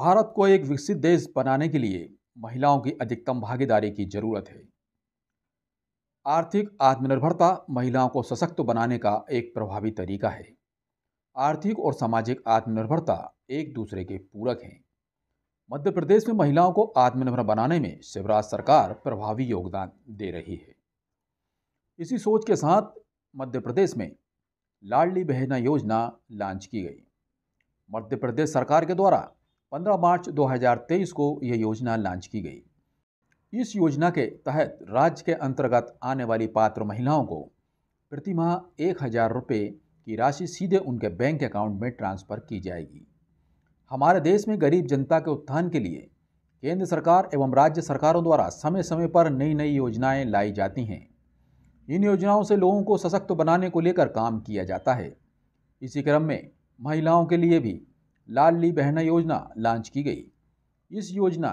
भारत को एक विकसित देश बनाने के लिए महिलाओं की अधिकतम भागीदारी की जरूरत है आर्थिक आत्मनिर्भरता महिलाओं को सशक्त बनाने का एक प्रभावी तरीका है आर्थिक और सामाजिक आत्मनिर्भरता एक दूसरे के पूरक हैं मध्य प्रदेश में महिलाओं को आत्मनिर्भर बनाने में शिवराज सरकार प्रभावी योगदान दे रही है इसी सोच के साथ मध्य प्रदेश में लाडली बहना योजना लॉन्च की गई मध्य प्रदेश सरकार के द्वारा 15 मार्च 2023 को यह योजना लॉन्च की गई इस योजना के तहत राज्य के अंतर्गत आने वाली पात्र महिलाओं को प्रति माह एक हज़ार रुपये की राशि सीधे उनके बैंक अकाउंट में ट्रांसफ़र की जाएगी हमारे देश में गरीब जनता के उत्थान के लिए केंद्र सरकार एवं राज्य सरकारों द्वारा समय समय पर नई नई योजनाएं लाई जाती हैं इन योजनाओं से लोगों को सशक्त बनाने को लेकर काम किया जाता है इसी क्रम में महिलाओं के लिए भी लाडली बहना योजना लॉन्च की गई इस योजना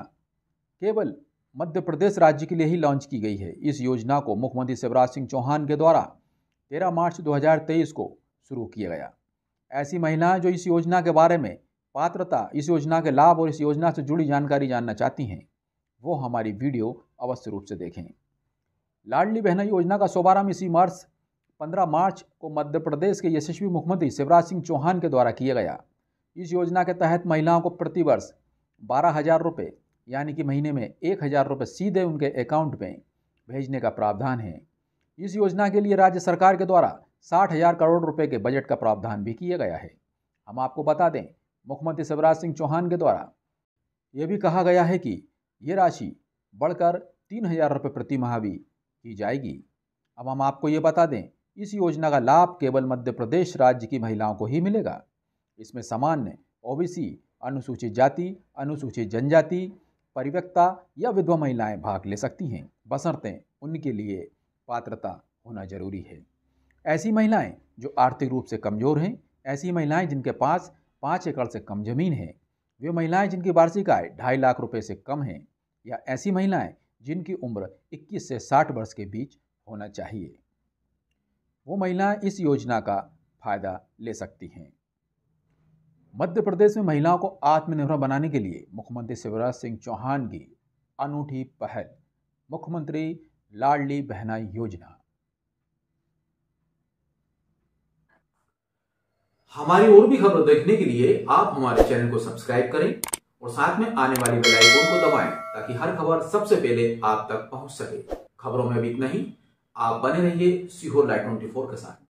केवल मध्य प्रदेश राज्य के लिए ही लॉन्च की गई है इस योजना को मुख्यमंत्री शिवराज सिंह चौहान के द्वारा 13 मार्च 2023 को शुरू किया गया ऐसी महिलाएं जो इस योजना के बारे में पात्रता इस योजना के लाभ और इस योजना से जुड़ी जानकारी जानना चाहती हैं वो हमारी वीडियो अवश्य रूप से देखें लाडली बहना योजना का शुभारंभ इसी मार्च 15 मार्च को मध्य प्रदेश के यशस्वी मुख्यमंत्री शिवराज सिंह चौहान के द्वारा किया गया इस योजना के तहत महिलाओं को प्रतिवर्ष बारह हज़ार रुपये यानी कि महीने में एक हज़ार रुपये सीधे उनके अकाउंट में भेजने का प्रावधान है इस योजना के लिए राज्य सरकार के द्वारा साठ हज़ार करोड़ रुपये के बजट का प्रावधान भी किया गया है हम आपको बता दें मुख्यमंत्री शिवराज सिंह चौहान के द्वारा ये भी कहा गया है कि ये राशि बढ़कर तीन हज़ार रुपये प्रति माह भी की जाएगी अब हम आपको ये बता दें इस योजना का लाभ केवल मध्य प्रदेश राज्य की महिलाओं को ही मिलेगा इसमें सामान्य ओबीसी अनुसूचित जाति अनुसूचित जनजाति परिव्यक्ता या विधवा महिलाएं भाग ले सकती हैं बसरते उनके लिए पात्रता होना जरूरी है ऐसी महिलाएं जो आर्थिक रूप से कमज़ोर हैं ऐसी महिलाएं जिनके पास पाँच एकड़ से कम जमीन है वे महिलाएं जिनकी वार्षिक आय ढाई लाख रुपए से कम है या ऐसी महिलाएं जिनकी उम्र 21 से 60 वर्ष के बीच होना चाहिए वो महिलाएं इस योजना का फ़ायदा ले सकती हैं मध्य प्रदेश में महिलाओं को आत्मनिर्भर बनाने के लिए मुख्यमंत्री शिवराज सिंह चौहान की अनूठी पहल मुख्यमंत्री लाडली बहना योजना हमारी और भी खबर देखने के लिए आप हमारे चैनल को सब्सक्राइब करें और साथ में आने वाली बेल आइकन को दबाएं ताकि हर खबर सबसे पहले आप तक पहुंच सके खबरों में भी इतना ही आप बने रहिए सीहोर लाइट ट्वेंटी के साथ